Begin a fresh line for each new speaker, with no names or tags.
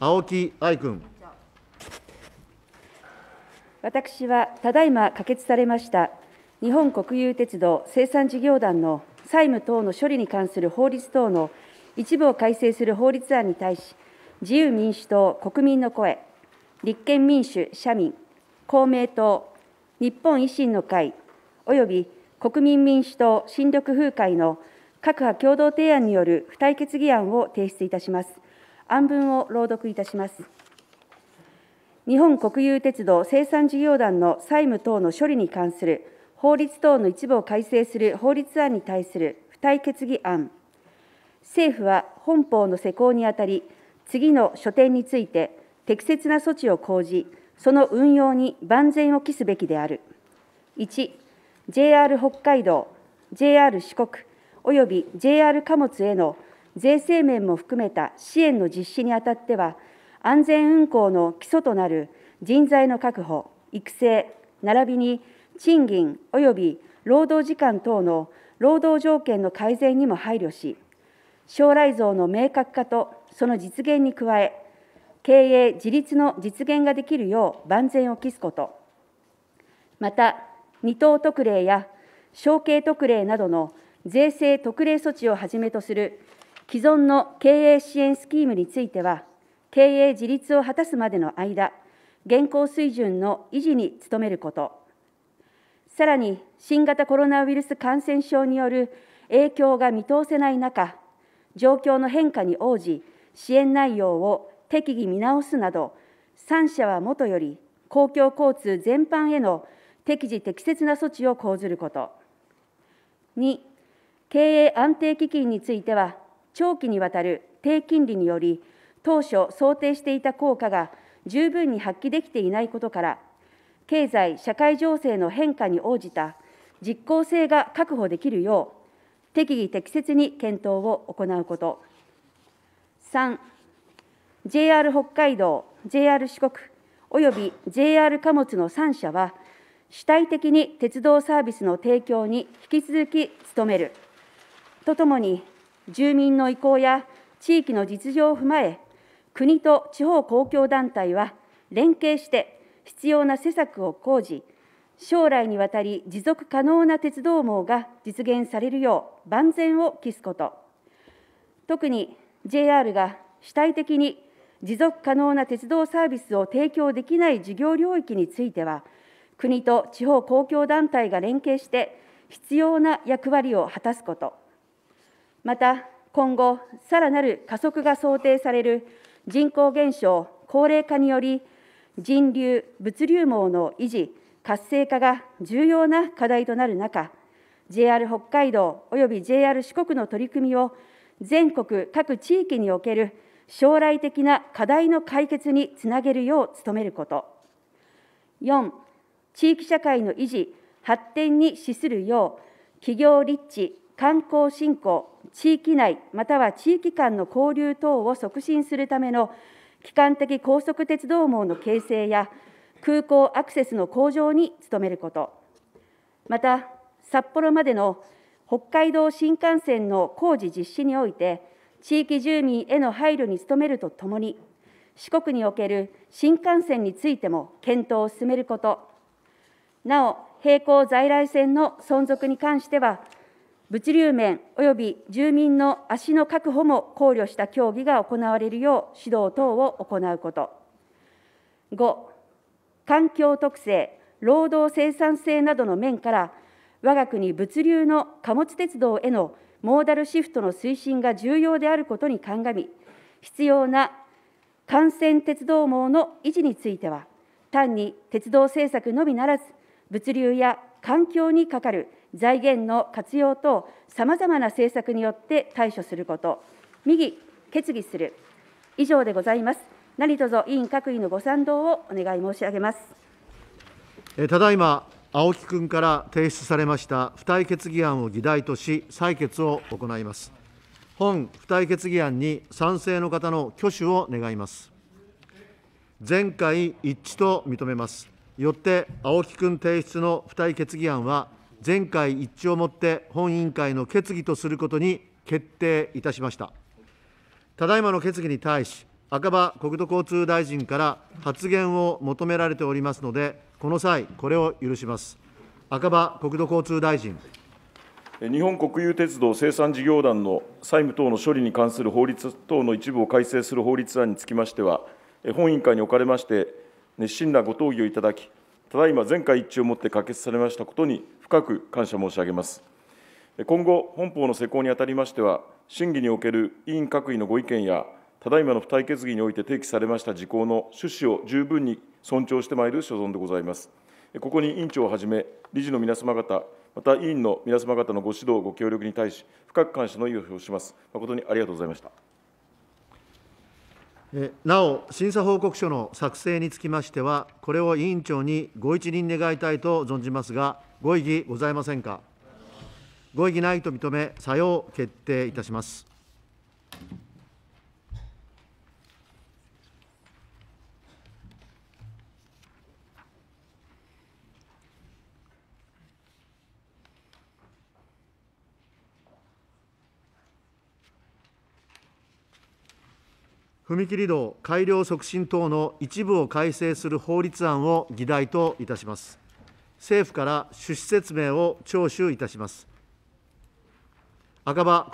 青木愛君。
私はただいま可決されました日本国有鉄道生産事業団の債務等の処理に関する法律等の一部を改正する法律案に対し、自由民主党、国民の声、立憲民主、社民、公明党、日本維新の会、および国民民主党、新緑風会の各派共同提案による付帯決議案を提出いたします。案文を朗読いたします。日本国有鉄道生産事業団の債務等の処理に関する法律等の一部を改正する法律案に対する付帯決議案、政府は本法の施行にあたり、次の所定について適切な措置を講じ、その運用に万全を期すべきである。1、JR 北海道、JR 四国、および JR 貨物への税制面も含めた支援の実施にあたっては、安全運行の基礎となる人材の確保、育成、並びに賃金及び労働時間等の労働条件の改善にも配慮し、将来像の明確化とその実現に加え、経営自立の実現ができるよう万全を期すこと、また、2等特例や承継特例などの税制特例措置をはじめとする既存の経営支援スキームについては、経営自立を果たすまでの間、現行水準の維持に努めること、さらに新型コロナウイルス感染症による影響が見通せない中、状況の変化に応じ、支援内容を適宜見直すなど、3社はもとより、公共交通全般への適時適切な措置を講ずること。2、経営安定基金については、長期にわたる低金利により、当初想定していた効果が十分に発揮できていないことから、経済・社会情勢の変化に応じた実効性が確保できるよう、適宜適切に検討を行うこと。3、JR 北海道、JR 四国、および JR 貨物の3社は、主体的に鉄道サービスの提供に引き続き努めるとともに、住民の意向や地域の実情を踏まえ、国と地方公共団体は連携して必要な施策を講じ、将来にわたり持続可能な鉄道網が実現されるよう万全を期すこと、特に JR が主体的に持続可能な鉄道サービスを提供できない事業領域については、国と地方公共団体が連携して、必要な役割を果たすこと。また、今後、さらなる加速が想定される人口減少、高齢化により、人流・物流網の維持、活性化が重要な課題となる中、JR 北海道および JR 四国の取り組みを、全国各地域における将来的な課題の解決につなげるよう努めること。4、地域社会の維持・発展に資するよう、企業立地、観光振興、地域内または地域間の交流等を促進するための基幹的高速鉄道網の形成や空港アクセスの向上に努めること、また札幌までの北海道新幹線の工事実施において、地域住民への配慮に努めるとともに、四国における新幹線についても検討を進めること、なお、並行在来線の存続に関しては、物流面及び住民の足の確保も考慮した協議が行われるよう指導等を行うこと。5、環境特性、労働生産性などの面から、我が国物流の貨物鉄道へのモーダルシフトの推進が重要であることに鑑み、必要な幹線鉄道網の維持については、単に鉄道政策のみならず、物流や環境にかかる財源の活用等、さまざまな政策によって対処すること、右、決議する、以上でございます。何卒委員各位のご賛同をお願い申し上げます。
ただいま、青木君から提出されました付帯決議案を議題とし、採決を行います。本付帯決議案に賛成の方の挙手を願います。前回一致と認めます。よって、青木君提出の付帯決議案は全会一致をもって本委員会の決議とすることに決定いたしました。ただいまの決議に対し、赤羽国土交通大臣から発言を求められておりますので、この際、これを許します。赤羽国土交通大臣。
日本国有鉄道生産事業団の債務等の処理に関する法律等の一部を改正する法律案につきましては、本委員会におかれまして、熱心なご討議をいただき、ただいま全会一致をもって可決されましたことに深く感謝申し上げます。今後、本法の施行にあたりましては、審議における委員各位のご意見や、ただいまの付帯決議において提起されました事項の趣旨を十分に尊重してまいる所存でございます。ここに委員長をはじめ、理事の皆様方、また委員の皆様方のご指導、ご協力に対し、深く感謝の意を表します。誠にありがとうございました。
なお、審査報告書の作成につきましては、これを委員長にご一任願いたいと存じますが、ご異議ございませんか。ご異議ないと認め、作用決定いたします。踏切道改良促進等の一部を改正する法律案を議題といたします。政府から趣旨説明を聴取いたします。赤羽